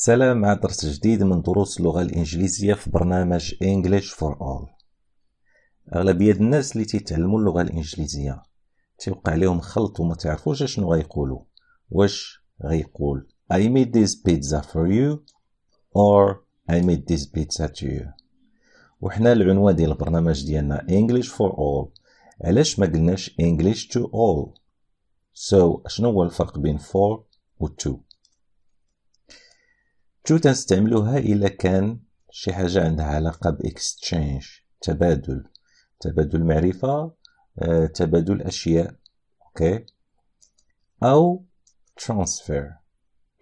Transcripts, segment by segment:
سلام مع درس جديد من دروس اللغة الإنجليزية في برنامج English for All أغلبية الناس اللي تتعلموا اللغة الإنجليزية تيوقع عليهم خلط وما تعرفوش شنو غيقولوا واش غيقول I made this pizza for you or I made this pizza to you وحنا العنوان ديال البرنامج ديالنا English for All علاش ما قلناش English to All so شنو هو الفرق بين for و to شو تنستعملوها إلا كان شي حاجة عندها علاقة بإكستشينج تبادل تبادل معرفة آه, تبادل أشياء أوكي أو ترانسفير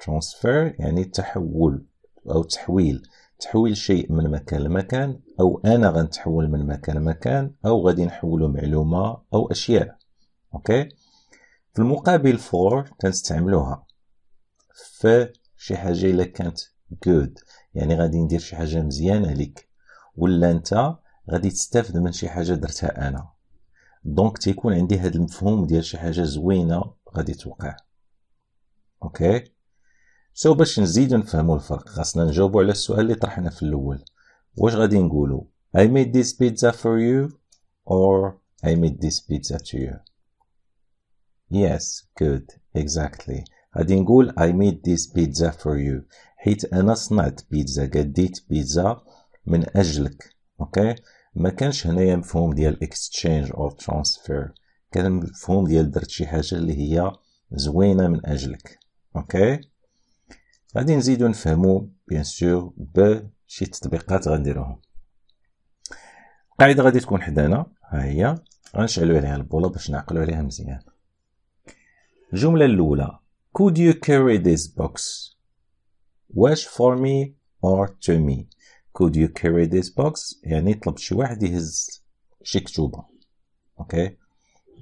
ترانسفير يعني تحول أو تحويل تحويل شيء من مكان لمكان أو أنا غنتحول من مكان لمكان أو غادي نحولو معلومة أو أشياء أوكي في المقابل فور تنستعملوها في شي حاجة إلا كانت جود يعني غادي ندير شي حاجه مزيانه ليك ولا انت غادي تستافد من شي حاجه درتها انا دونك تيكون عندي هذا المفهوم ديال شي حاجه زوينه غادي توقع اوكي سو باش نزيدو نفهمو الفرق خاصنا نجاوبو على السؤال اللي طرحنا في الاول واش غادي نقولو I made this pizza for you or I made this pizza to you Yes, good, exactly. غادي نقول I made this pizza for you حيت انا صنعت بيتزا قديت بيتزا من اجلك اوكي ما كانش هنايا مفهوم ديال اكستشينج او ترانسفير كان مفهوم ديال درت شي حاجه اللي هي زوينه من اجلك اوكي غادي نزيدو نفهمو بيان سور بشي تطبيقات غنديروهم القاعده غادي تكون حدانا ها هي غنشعلو عليها البوله باش نعقلو عليها مزيان الجمله الاولى Could you carry this box? واش for me or to me? Could you carry this box? يعني طلب شي واحد يهز شي كتوبة. اوكي okay.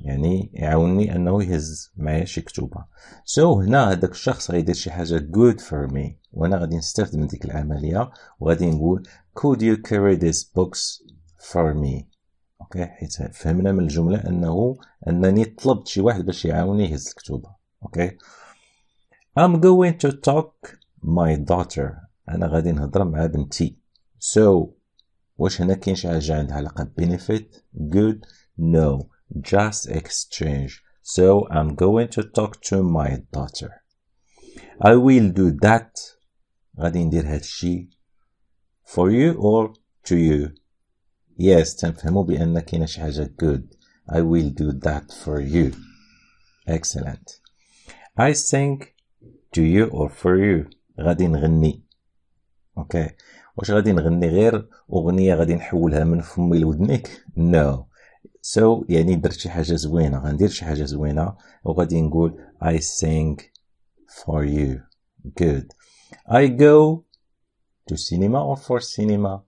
يعني يعاونني انه يهز معايا شي كتوبة. So هنا هذاك الشخص غيدير شي حاجة good for me وانا غادي من ديك العملية وغادي نقول Could you carry this box for me? اوكي okay. حيت فهمنا من الجملة انه انني طلبت شي واحد باش يعاوني يهز الكتوبة. اوكي okay. I'm going to talk my daughter انا غادي نهضر مع بنتي so واش هنا كاين شي حاجه عندها علاقه benefit good no just exchange so I'm going to talk to my daughter I will do that غادي ندير هادشي for you or to you yes تنفهموا بان كاينه شي حاجه good I will do that for you excellent I think to you or for you غادي نغني اوكي واش غادي نغني غير اغنيه غادي نحولها من فمي لودنيك نو no. سو so, يعني درت شي حاجه زوينه غندير شي حاجه زوينه وغادي نقول I sing for you good I go to cinema or for cinema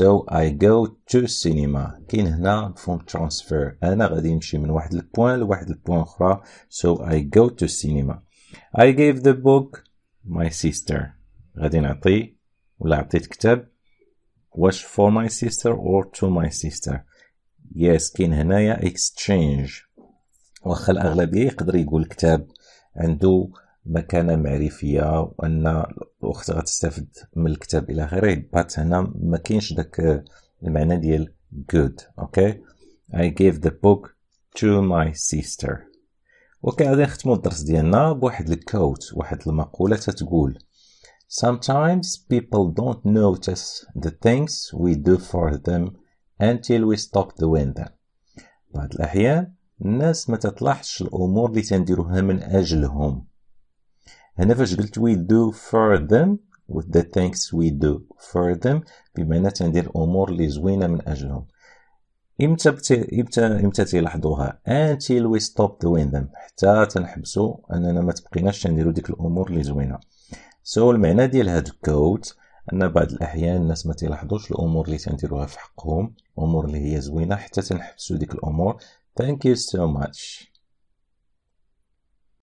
So I go to cinema. كاين هنا مفهوم ترانسفير انا غادي نمشي من واحد البوان لواحد البوان اخرى. So I go to cinema. I gave the book my sister غادي نعطي ولا عطيت كتاب was for my sister or to my sister yes كاين هنايا exchange واخا الاغلبيه يقدر يقول كتاب عنده مكانة معرفية وأن الأخت غتستافد من الكتاب إلى آخره بات هنا ما كاينش داك المعنى ديال good okay I gave the book to my sister غادي نختمو الدرس ديالنا بواحد الكوت واحد المقولة تتقول Sometimes people don't notice the things we do for them until we stop doing them. بعض الأحيان الناس ما تطلعش الأمور اللي تنديروها من أجلهم هنا فاش قلت we do for them with the things we do for them بمعنى تندير أمور اللي زوينة من أجلهم امتى امتى امتى تيلاحظوها انتيل وي ستوب دوين ذم حتى تنحبسوا اننا ما تبقيناش نديروا ديك الامور اللي زوينه سو so, المعنى ديال هاد الكوت ان بعض الاحيان الناس ما تيلاحظوش الامور اللي تنديروها في حقهم الامور اللي هي زوينه حتى تنحبسوا ديك الامور ثانك يو سو ماتش